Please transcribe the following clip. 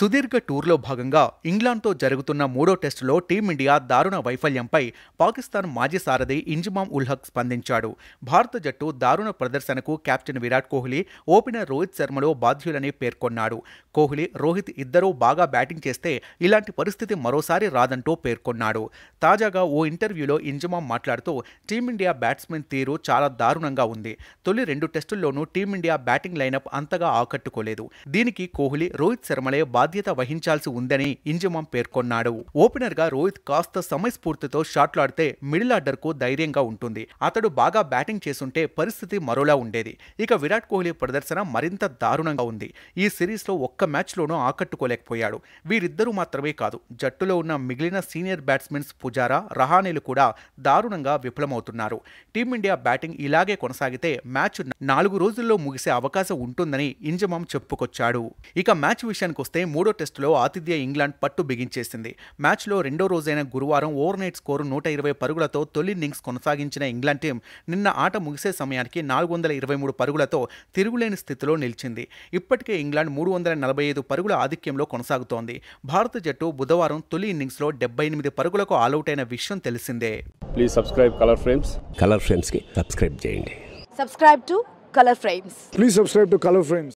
సుదీర్ఘ టూర్లో భాగంగా ఇంగ్లాండ్తో జరుగుతున్న మూడో టెస్టులో టీమిండియా దారుణ వైఫల్యంపై పాకిస్తాన్ మాజీ సారథి ఇంజమామ్ ఉల్హక్ స్పందించాడు భారత జట్టు దారుణ ప్రదర్శనకు కెప్టెన్ విరాట్ కోహ్లీ ఓపెనర్ రోహిత్ శర్మలో బాధ్యులని పేర్కొన్నాడు కోహ్లీ రోహిత్ ఇద్దరూ బాగా బ్యాటింగ్ చేస్తే ఇలాంటి పరిస్థితి మరోసారి రాదంటూ పేర్కొన్నాడు తాజాగా ఓ ఇంటర్వ్యూలో ఇంజమాం మాట్లాడుతూ టీమిండియా బ్యాట్స్మెన్ తీరు చాలా దారుణంగా ఉంది తొలి రెండు టెస్టుల్లోనూ టీమిండియా బ్యాటింగ్ లైనప్ అంతగా ఆకట్టుకోలేదు దీనికి కోహ్లీ రోహిత్ శర్మలే బాధ బాధ్యత వహించాల్సి ఉందని ఇంజమాం పేర్కొన్నాడు ఓపెనర్ గా రోహిత్ కాస్త సమయస్ఫూర్తితో షాట్లాడితే మిడిల్ ఆర్డర్ కు ధైర్యంగా ఉంటుంది అతడు బాగా బ్యాటింగ్ చేస్తుంటే పరిస్థితి మరోలా ఉండేది ఇక విరాట్ కోహ్లీ ప్రదర్శన మరింత దారుణంగా ఉంది ఈ సిరీస్ లో ఒక్క మ్యాచ్ లోనూ ఆకట్టుకోలేకపోయాడు వీరిద్దరూ మాత్రమే కాదు జట్టులో ఉన్న మిగిలిన సీనియర్ బ్యాట్స్మెన్స్ పుజారా రహానేలు కూడా దారుణంగా విఫలమవుతున్నారు టీమిండియా బ్యాటింగ్ ఇలాగే కొనసాగితే మ్యాచ్ నాలుగు రోజుల్లో ముగిసే అవకాశం ఉంటుందని ఇంజమాం చెప్పుకొచ్చాడు ఇక మ్యాచ్ వస్తే మూడో టెస్టులో ఆతిథ్య ఇంగ్లాండ్ పట్టు బిగించేసింది మ్యాచ్లో రెండో రోజైన గురువారం ఓవర్ నైట్ స్కోరు నూట ఇరవై పరుగులతో తొలి ఇన్నింగ్స్ కొనసాగించిన ఇంగ్లాండ్ టీం నిన్న ఆట ముగిసే సమయానికి నాలుగు వందల ఇరవై మూడు పరుగులతో తిరుగులేని స్థితిలో నిలిచింది ఇప్పటికే ఇంగ్లాండ్ మూడు వందల నలభై ఐదు పరుగుల ఆధిక్యంలో కొనసాగుతోంది భారత జట్టు బుధవారం తొలి ఇన్నింగ్స్లో డెబ్బై ఎనిమిది పరుగులకు ఆలౌట్ అయిన విషయం తెలిసిందే please subscribe Colour Frames Colour ఫ్రేమ్స్కి సబ్స్క్రైబ్ చేయండి subscribe to Colour Frames please subscribe to Colour frames